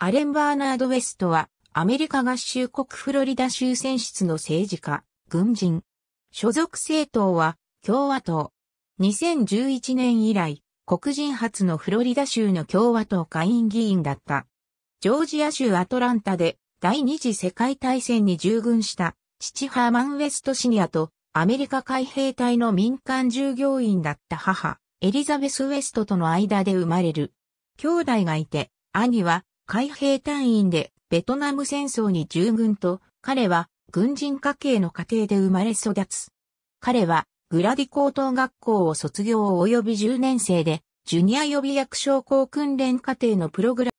アレン・バーナード・ウェストは、アメリカ合衆国フロリダ州選出の政治家、軍人。所属政党は、共和党。2011年以来、黒人初のフロリダ州の共和党下院議員だった。ジョージア州アトランタで、第二次世界大戦に従軍した、父ハーマン・ウェストシニアと、アメリカ海兵隊の民間従業員だった母、エリザベス・ウェストとの間で生まれる。兄弟がいて、兄は、海兵隊員でベトナム戦争に従軍と、彼は軍人家系の家庭で生まれ育つ。彼はグラディ高等学校を卒業及び10年生で、ジュニア予備役将校訓練課程のプログラム。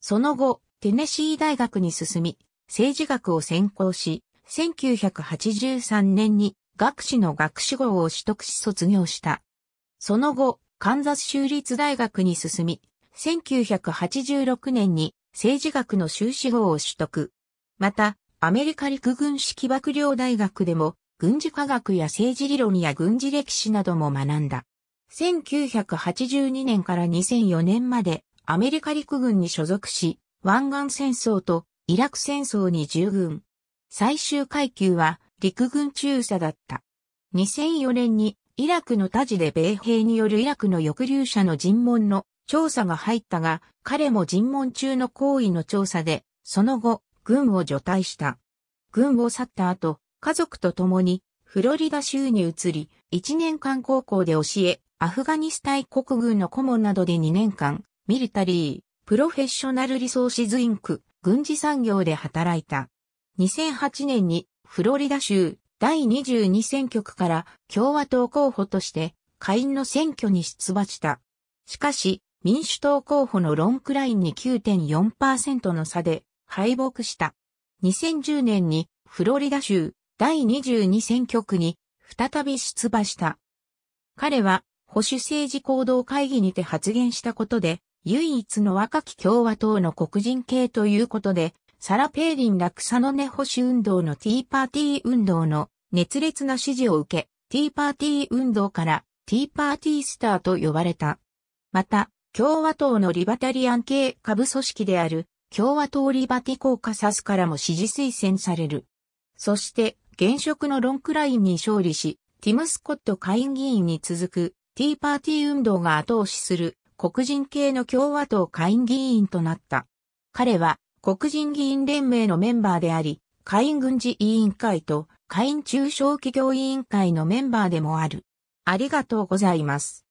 その後、テネシー大学に進み、政治学を専攻し、1983年に学士の学士号を取得し卒業した。その後、カンザス州立大学に進み、1986年に政治学の修士号を取得。また、アメリカ陸軍式幕僚大学でも、軍事科学や政治理論や軍事歴史なども学んだ。1982年から2004年までアメリカ陸軍に所属し、湾岸戦争とイラク戦争に従軍。最終階級は陸軍中佐だった。2004年にイラクのタジで米兵によるイラクの抑留者の尋問の調査が入ったが、彼も尋問中の行為の調査で、その後、軍を除隊した。軍を去った後、家族と共に、フロリダ州に移り、1年間高校で教え、アフガニスタン国軍の顧問などで2年間、ミリタリー、プロフェッショナルリソーシズインク、軍事産業で働いた。2008年に、フロリダ州第22選挙区から共和党候補として、下院の選挙に出馬した。しかし、民主党候補のロン・クラインに9.4%の差で敗北した。2010年にフロリダ州第22選挙区に再び出馬した。彼は保守政治行動会議にて発言したことで唯一の若き共和党の黒人系ということでサラ・ペーリンら草の根保守運動のティーパーティー運動の熱烈な支持を受け、ティーパーティー運動からティーパーティースターと呼ばれた。また、共和党のリバタリアン系下部組織である共和党リバティコーカサスからも支持推薦される。そして現職のロンクラインに勝利し、ティム・スコット下院議員に続くティーパーティー運動が後押しする黒人系の共和党下院議員となった。彼は黒人議員連盟のメンバーであり、下院軍事委員会と下院中小企業委員会のメンバーでもある。ありがとうございます。